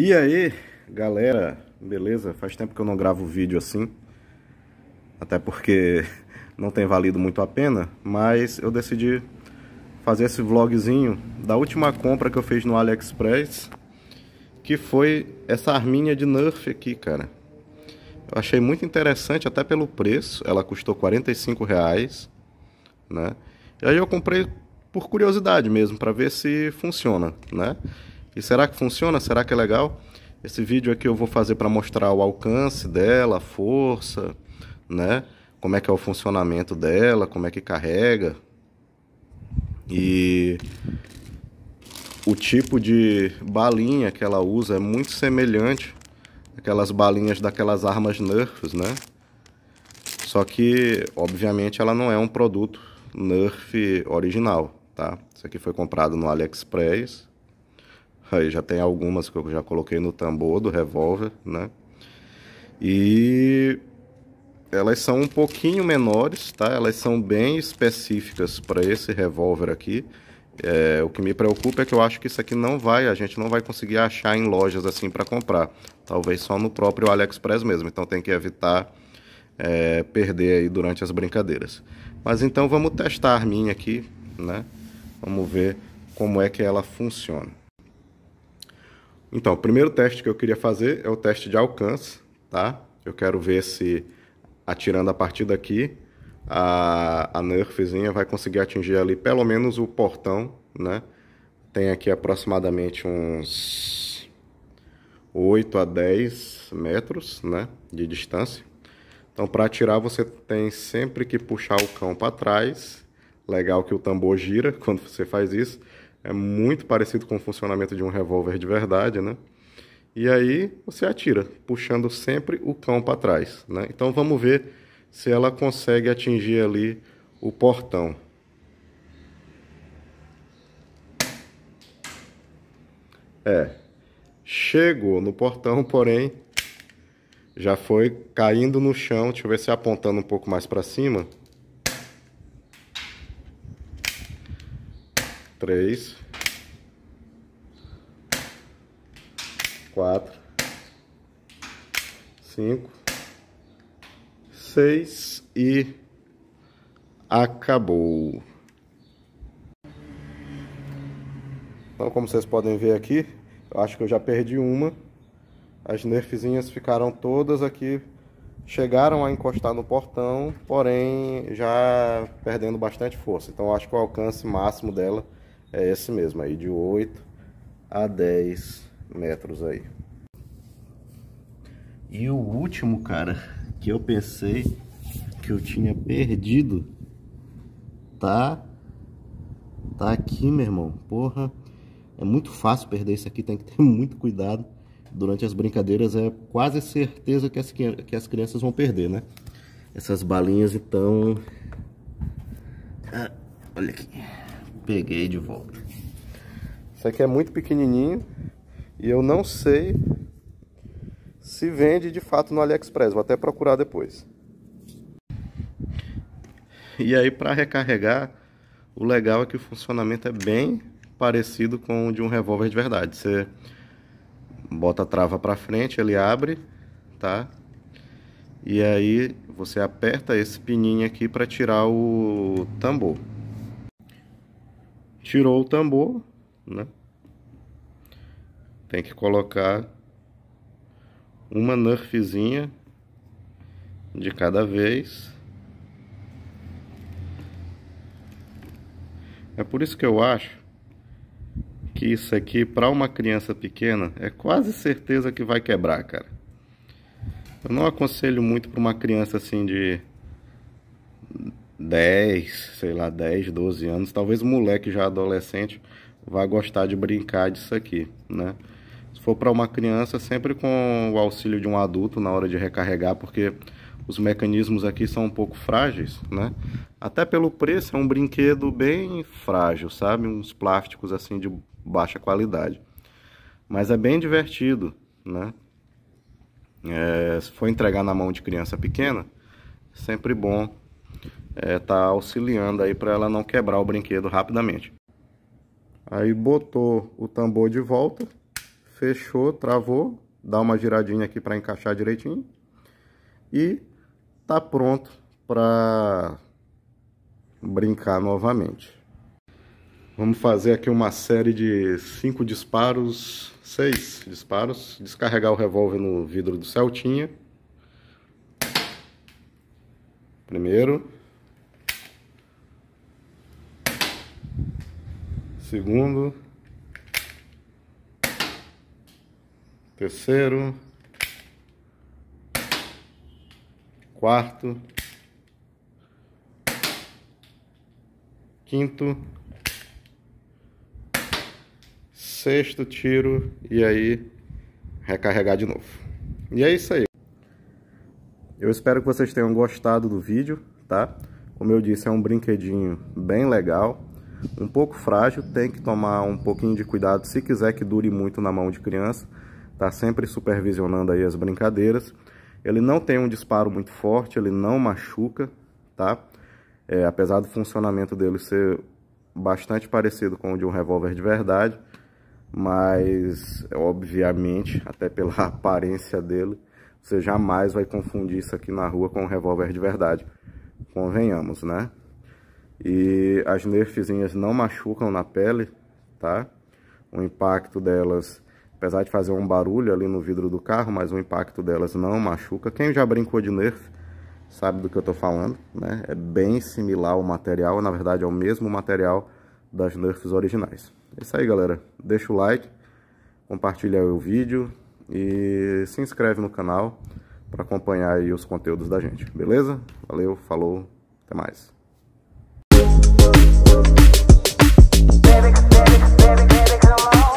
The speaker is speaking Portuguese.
E aí, galera, beleza? Faz tempo que eu não gravo vídeo assim, até porque não tem valido muito a pena, mas eu decidi fazer esse vlogzinho da última compra que eu fiz no AliExpress, que foi essa arminha de Nerf aqui, cara. Eu achei muito interessante até pelo preço, ela custou 45 reais, né? E aí eu comprei por curiosidade mesmo, para ver se funciona, né? E será que funciona? Será que é legal? Esse vídeo aqui eu vou fazer para mostrar o alcance dela, a força, né? Como é que é o funcionamento dela, como é que carrega. E o tipo de balinha que ela usa é muito semelhante àquelas balinhas daquelas armas Nerfs, né? Só que, obviamente, ela não é um produto Nerf original, tá? Isso aqui foi comprado no AliExpress Aí já tem algumas que eu já coloquei no tambor do revólver, né? E elas são um pouquinho menores, tá? Elas são bem específicas para esse revólver aqui. É, o que me preocupa é que eu acho que isso aqui não vai, a gente não vai conseguir achar em lojas assim para comprar. Talvez só no próprio AliExpress mesmo, então tem que evitar é, perder aí durante as brincadeiras. Mas então vamos testar a minha aqui, né? Vamos ver como é que ela funciona. Então, o primeiro teste que eu queria fazer é o teste de alcance, tá? Eu quero ver se atirando a partir daqui, a, a Nerfzinha vai conseguir atingir ali pelo menos o portão, né? Tem aqui aproximadamente uns 8 a 10 metros, né? De distância. Então, para atirar, você tem sempre que puxar o cão para trás. Legal que o tambor gira quando você faz isso é muito parecido com o funcionamento de um revólver de verdade, né? E aí você atira, puxando sempre o cão para trás, né? Então vamos ver se ela consegue atingir ali o portão. É. Chegou no portão, porém já foi caindo no chão. Deixa eu ver se apontando um pouco mais para cima. três, quatro, cinco, seis e acabou. Então, como vocês podem ver aqui, eu acho que eu já perdi uma. As nerfzinhas ficaram todas aqui, chegaram a encostar no portão, porém já perdendo bastante força. Então, acho que o alcance máximo dela é esse mesmo aí, de 8 a 10 metros aí. E o último, cara, que eu pensei que eu tinha perdido, tá? Tá aqui, meu irmão. Porra, é muito fácil perder isso aqui, tem que ter muito cuidado. Durante as brincadeiras é quase certeza que as, que as crianças vão perder, né? Essas balinhas, então... Ah, olha aqui peguei de volta. Isso aqui é muito pequenininho e eu não sei se vende de fato no AliExpress. Vou até procurar depois. E aí para recarregar, o legal é que o funcionamento é bem parecido com o de um revólver de verdade. Você bota a trava para frente, ele abre, tá? E aí você aperta esse pininho aqui para tirar o tambor. Tirou o tambor, né? Tem que colocar uma nerfzinha de cada vez. É por isso que eu acho que isso aqui, para uma criança pequena, é quase certeza que vai quebrar, cara. Eu não aconselho muito para uma criança assim de 10, sei lá, 10, 12 anos, talvez o moleque já adolescente vá gostar de brincar disso aqui, né? Se for para uma criança, sempre com o auxílio de um adulto na hora de recarregar, porque os mecanismos aqui são um pouco frágeis, né? Até pelo preço, é um brinquedo bem frágil, sabe? Uns plásticos assim de baixa qualidade. Mas é bem divertido, né? É, se for entregar na mão de criança pequena, sempre bom está é, auxiliando aí para ela não quebrar o brinquedo rapidamente. Aí botou o tambor de volta, fechou, travou, dá uma giradinha aqui para encaixar direitinho e tá pronto para brincar novamente. Vamos fazer aqui uma série de cinco disparos, seis disparos, descarregar o revólver no vidro do Celtinha. Primeiro, segundo, terceiro, quarto, quinto, sexto tiro e aí recarregar de novo. E é isso aí. Eu espero que vocês tenham gostado do vídeo, tá? Como eu disse, é um brinquedinho bem legal um pouco frágil, tem que tomar um pouquinho de cuidado se quiser que dure muito na mão de criança, tá sempre supervisionando aí as brincadeiras. Ele não tem um disparo muito forte, ele não machuca, tá? É, apesar do funcionamento dele ser bastante parecido com o de um revólver de verdade, mas obviamente, até pela aparência dele, você jamais vai confundir isso aqui na rua com um revólver de verdade. Convenhamos, né? E as nerfzinhas não machucam na pele, tá? O impacto delas, apesar de fazer um barulho ali no vidro do carro, mas o impacto delas não machuca. Quem já brincou de nerf sabe do que eu tô falando, né? É bem similar o material, na verdade é o mesmo material das nerfs originais. É isso aí, galera. Deixa o like, compartilha o vídeo e se inscreve no canal para acompanhar os conteúdos da gente, beleza? Valeu, falou, até mais. Baby, baby, baby, baby, come on.